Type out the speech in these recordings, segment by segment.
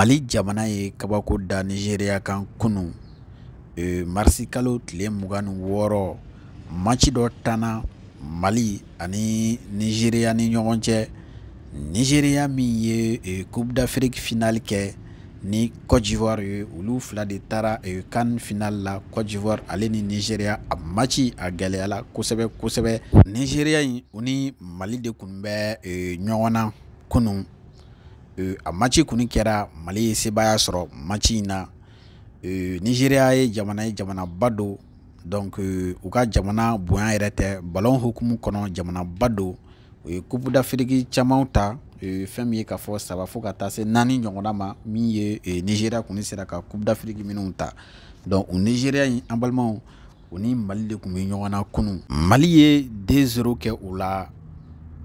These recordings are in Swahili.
mali jamana ye kabako da nigeria kan kunu e, marisi kalo tile mugan ni wɔɔrɔ maci dɔ tanna mali ani nigeriya ni ɲɔgɔn cɛ nigeriya min ye e, coupe d'afrique finali kɛ ni cote d'ivoire ye olu fila de tara e, kan final la cote d'ivoire ale ni nigeria a maci a gɛlɛyala kosɛbɛ kosɛbɛ nigeriya in u ni mali de kun bɛ e, ɲɔgɔn na kunu Eh, a maci kɔni kɛra mali ye sebaaya sɔrɔ maci in na eh, nizeriya ye jamana ye jamanaba don donc eh, u ka jamana bonya yɛrɛ tɛ balon hukumu kɔnɔ jamanaba don u ye coupe d'afiriki camanw ta fɛn min ye k'a fɔ saba fo ka taa se naani ɲɔgɔnna ma min ye nizeriya kɔni sera ka coupe dafiriki minɛw ta donk o nizeriya in an balimaw u ni mali le kun be ɲɔgɔnna kunu mali ye de 0 kɛ o la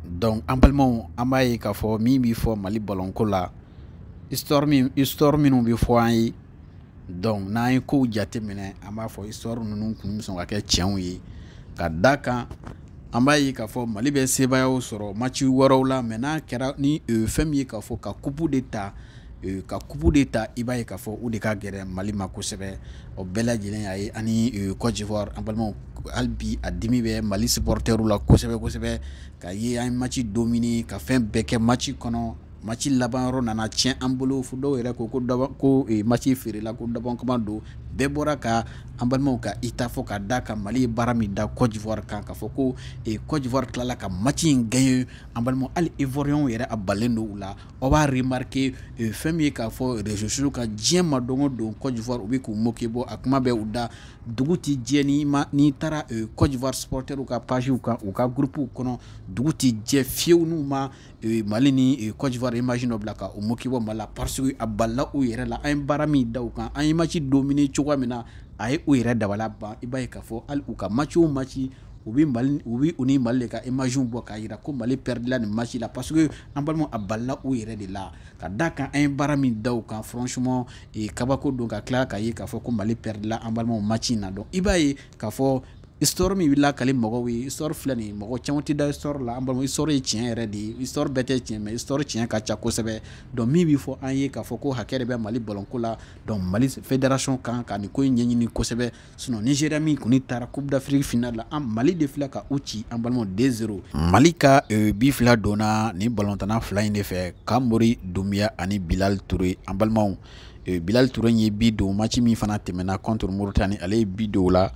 donc an balimaw an b'a ye k'a fɔ min b'i fɔ mali balonko la histoire min histoire minnu bɛ fɔ an ye donc n'an ye kow jate minɛ an b'a fɔ histoire ninnu kun bɛ sɔn ka kɛ tiɲɛw ye ka da kan an b'a ye k'a fɔ mali bɛ sebayaw sɔrɔ match wɛrɛw la mɛ n'a kɛra ni euh, fɛn min ye k'a fɔ ka coupe de ta euh, ka coupe de ta i b'a ye k'a fɔ o de ka gɛlɛn mali ma kosɛbɛ o bɛɛ lajɛlen y'a ye ani euh, cote d'ivoire an balimaw hali bi a dimi bɛ mali supɔrtɛrw la kosɛbɛ kosɛbɛ ka ye an ye maci domine ka fɛn bɛɛ kɛ maci kɔnɔ match labanyɔrɔ nana tiɲɛ an bolo fo dɔw yɛrɛ ko ko dɔbɔ ko e, eh, match feerela ko dɔbɔn kama don bɛɛ bɔra ka an balimaw ka ita fɔ ka da ka mali ye baara min da cote d'ivoire kan k'a fɔ ko e, cote d'ivoire tilala ka machi in gagné an balimaw hali ivoiriyɛnw yɛrɛ a balen don u la aw b'a remarqué e, eh, fɛn min ye k'a fɔ réseaux sociaux kan diɲɛ ma don o don cote d'ivoire u bɛ k'u moquer bɔ a kuma bɛɛ u da dugu ti jɛ n'i ma n'i taara e, eh, cote d'ivoire supporters ka pages kan u ka groupe kɔnɔ dugu ti jɛ fiyewu n'u ma E, Malini, ni coach imaji dɔ bila au o moki bɔ mali la parce que a bala u la un barami baara un match domine cogoya a i e b'a ye e k'a fɔ hali u match ou o maci u bɛ mali u bɛ u ni de ka ko mali perdre la parce que ambalmo abala o balila de la ka d'a un an dauka franchement kabako donc cla tila k'a yeka k'a ko mali perdre la ambalmo na donc histoire min wulila kali mɔgɔw ye histoire filɛ nin mɔgɔ caman tɛ da histoire la an balima histoire ye tiɲɛ yɛrɛ de ye histoire bɛɛ tɛ tiɲɛ mais histoire tiɲɛ ka ca kosɛbɛ donc min bɛ fɔ an ye k'a fɔ ko hakɛ de bɛ mali bɔlɔnko la donc mali fédération kan ka nin ko in ɲɛɲini kosɛbɛ sinon nigéria min kɔni taara coupe d'afrique final la an mali de filɛ ka u ci an balimaw 2-0 mali ka euh, bi fila donna nin balɔntana fila in de fɛ kamori dunbiya ani bilal ture an balimaw euh, bilal ture ye bi don match min fana tɛmɛna contre mauritanie ale ye bi don o la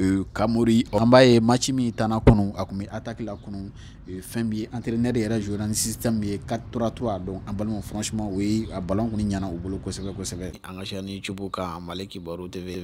Euh, kamori an b'a ye match mi tana kɔnɔ a kun attaque la kunu euh, fɛn min ye entraîneur yɛrɛ jouera ni système ye 4-3-3 donc an ballon franchement oui ye a ballon kuni nyana u bolo kosɛbɛ kosɛbɛ an ka chaîne YouTube kan Mali Kibaru TV